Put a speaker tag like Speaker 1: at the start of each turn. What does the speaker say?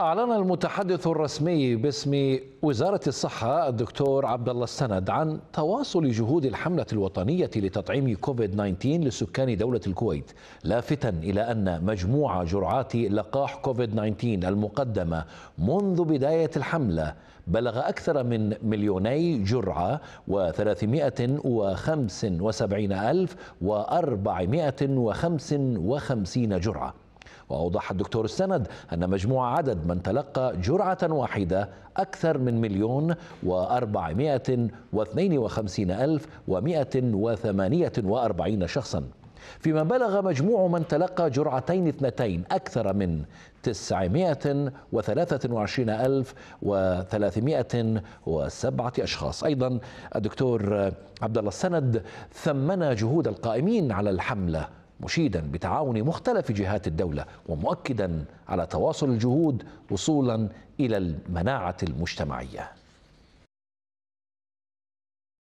Speaker 1: أعلن المتحدث الرسمي باسم وزارة الصحة الدكتور عبد الله السند عن تواصل جهود الحملة الوطنية لتطعيم كوفيد 19 لسكان دولة الكويت، لافتا إلى أن مجموع جرعات لقاح كوفيد 19 المقدمة منذ بداية الحملة بلغ أكثر من مليوني جرعة و375 ألف و455 جرعة وأوضح الدكتور السند أن مجموع عدد من تلقى جرعة واحدة أكثر من مليون وأربعمائة واثنين وخمسين ألف ومائة وثمانية وأربعين شخصاً فيما بلغ مجموع من تلقى جرعتين اثنتين أكثر من 923307 أشخاص أيضا الدكتور عبد الله السند ثمن جهود القائمين على الحملة مشيدا بتعاون مختلف جهات الدولة ومؤكدا على تواصل الجهود وصولا إلى المناعة المجتمعية